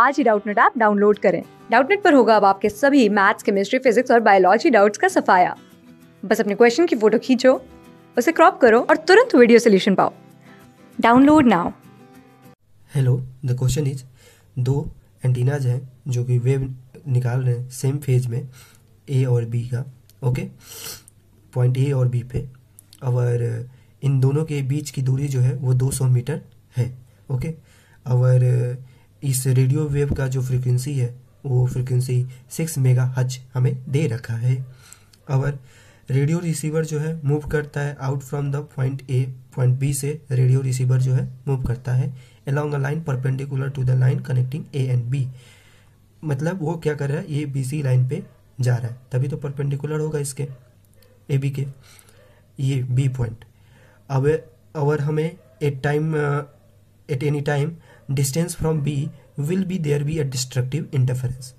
आज ही Doubtnut app download करें डाउटनेट पर होगा अब आपके सभी मैथ्स केमिस्ट्री फिजिक्स और बायोलॉजी डाउट्स का सफाया बस अपने क्वेश्चन की फोटो खींचो उसे क्रॉप करो और तुरंत वीडियो सोल्यूशन पाओ download now hello the question is दो एंटीनाज हैं जो कि वेव निकाल रहे हैं सेम फेज में ए और बी का ओके पॉइंट ए और बी पे और इन दोनों के बीच की दूरी जो है वो 200 मीटर है ओके और इस रेडियो वेव का जो फ्रीक्वेंसी है वो फ्रीक्वेंसी सिक्स मेगा हच हमें दे रखा है और रेडियो रिसीवर जो है मूव करता है out from the point A point B से रेडियो रिसीवर जो है मूव करता है along a line perpendicular to the line connecting A and B मतलब वो क्या कर रहा है ए बी सी लाइन पे जा रहा है तभी तो परपेंडिकुलर होगा इसके ए बी के ये बी पॉइंट अब अवर हमें at time at any time distance from B will be there be a destructive interference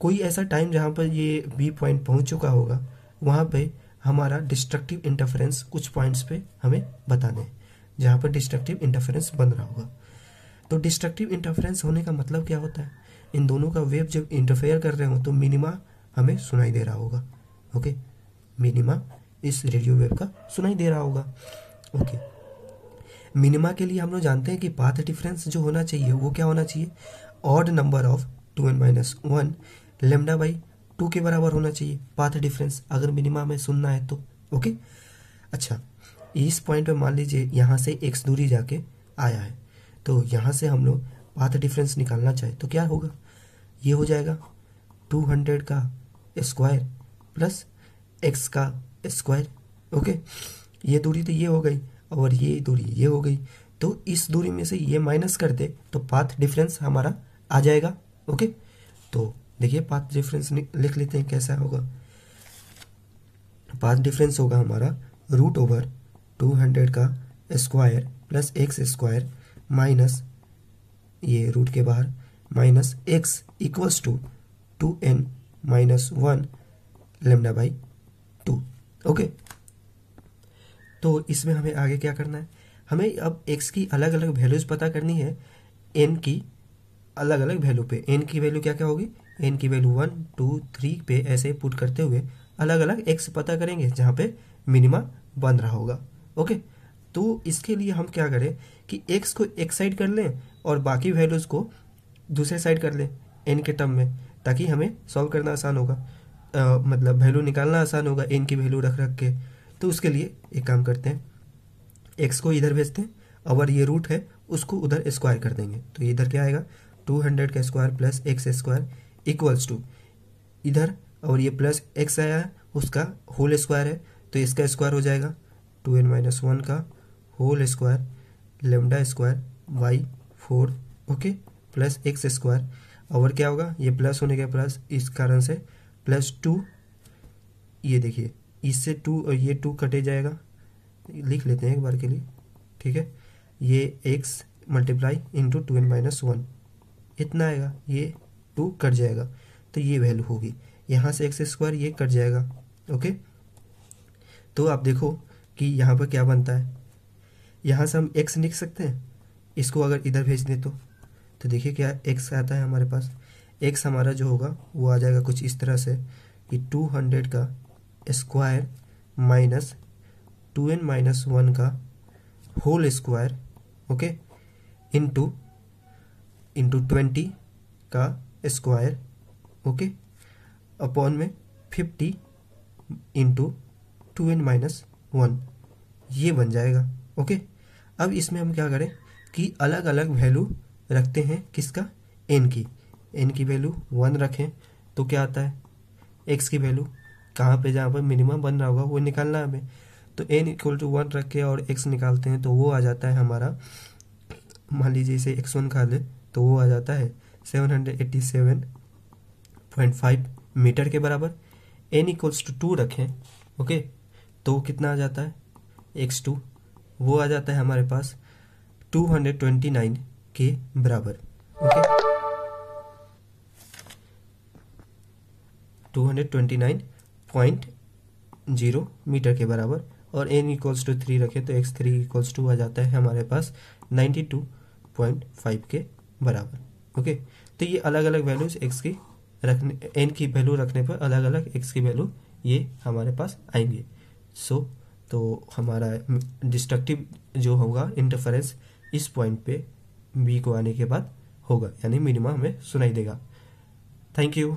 कोई ऐसा टाइम जहाँ पर ये बी पॉइंट पहुँच चुका होगा वहाँ पे हमारा डिस्ट्रक्टिव इंटरफेरेंस कुछ पॉइंट्स पे हमें बता दें जहाँ पर डिस्ट्रक्टिव इंटरफेरेंस बन रहा होगा तो डिस्ट्रक्टिव इंटरफेरेंस होने का मतलब क्या होता है इन दोनों का वेव जब इंटरफेयर कर रहे हो तो मिनिमा हमें सुनाई दे रहा होगा ओके मिनिमा इस रेडियो वेव का सुनाई दे रहा होगा ओके मिनिमा के लिए हम लोग जानते हैं कि पाथ डिफरेंस जो होना चाहिए वो क्या होना चाहिए odd number of two n minus one lambda by two के बराबर होना चाहिए पाथ डिफरेंस अगर मिनिमा में सुनना है तो ओके अच्छा इस पॉइंट पे मान लीजिए यहाँ से एक्स दूरी जाके आया है तो यहाँ से हम लोग पाथ डिफरेंस निकालना चाहे तो क्या होगा ये हो जाएगा टू हंड्रेड का स्क्वायर प्लस एक्स का स्क्वायर ओके ये दूरी तो ये हो गई और ये दूरी ये हो गई तो इस दूरी में से ये माइनस कर दे तो पाथ डिफरेंस हमारा आ जाएगा ओके तो देखिए पाथ डिफरेंस लिख लेते हैं कैसा होगा पाथ डिफरेंस होगा हमारा रूट ओवर टू हंड्रेड का square plus x square minus ये रूट के बाहर minus x equals to two n minus one lambda by two okay तो इसमें हमें आगे क्या करना है हमें अब एक्स की अलग अलग वैल्यूज़ पता करनी है एन की अलग अलग वैल्यू पे एन की वैल्यू क्या क्या होगी एन की वैल्यू वन टू थ्री पे ऐसे पुट करते हुए अलग अलग एक्स पता करेंगे जहाँ पे मिनिमा बन रहा होगा ओके तो इसके लिए हम क्या करें कि एक्स को एक साइड कर लें और बाकी वैल्यूज़ को दूसरे साइड कर लें एन के टर्म में ताकि हमें सॉल्व करना आसान होगा आ, मतलब वैल्यू निकालना आसान होगा एन की वैल्यू रख रख के तो उसके लिए एक काम करते हैं एक्स को इधर भेजते हैं और ये रूट है उसको उधर स्क्वायर कर देंगे तो इधर क्या आएगा टू हंड्रेड का square plus x square equals to इधर और ये प्लस एक्स आया है उसका होल स्क्वायर है तो इसका स्क्वायर हो जाएगा टू एन माइनस वन का whole square lambda square by four okay plus x square और क्या होगा ये प्लस होने के प्लस इस कारण से प्लस टू ये देखिए इससे टू ये टू कटे जाएगा लिख लेते हैं एक बार के लिए ठीक है ये x multiply into two n minus one इतना आएगा ये टू कट जाएगा तो ये वैल्यू होगी यहाँ से एक्स स्क्वायर ये कट जाएगा ओके तो आप देखो कि यहाँ पर क्या बनता है यहाँ से हम एक्स लिख सकते हैं इसको अगर इधर भेज दें तो तो देखिए क्या एक्स आता है हमारे पास एक्स हमारा जो होगा वो आ जाएगा कुछ इस तरह से कि टू हंड्रेड का square minus two n minus one का whole square okay into into twenty का स्क्वायर ओके अपॉन में fifty into two n minus one ये बन जाएगा ओके अब इसमें हम क्या करें कि अलग अलग वैल्यू रखते हैं किसका एन की एन की वैल्यू वन रखें तो क्या आता है एक्स की वैल्यू कहाँ पे जहाँ पर मिनिमम बन रहा होगा वो निकालना है हमें तो एन इक्वल टू वन रख के और एक्स निकालते हैं तो वो आ जाता है हमारा मान लीजिए इसे एक्स वन खा ले तो वो आ जाता है seven hundred eighty seven point five metre के बराबर एन इक्वल्स टू टू रखें ओके तो कितना आ जाता है एक्स टू वो आ जाता है हमारे पास टू हंड्रेड ट्वेंटी नाइन के बराबर okay two hundred twenty nine point zero metre के बराबर और एन इक्वल्स टू थ्री रखें तो एक्स थ्री इक्वल्स टू आ जाता है हमारे पास नाइन्टी टू पॉइंट फाइव के बराबर ओके तो ये अलग अलग वैल्यूज एक्स की रखने एन की वैल्यू रखने पर अलग अलग एक्स की वैल्यू ये हमारे पास आएंगे सो so, तो हमारा डिस्ट्रक्टिव जो होगा इंटरफेरेंस इस पॉइंट पे बी को आने के बाद होगा यानी मिनिमम हमें सुनाई देगा थैंक यू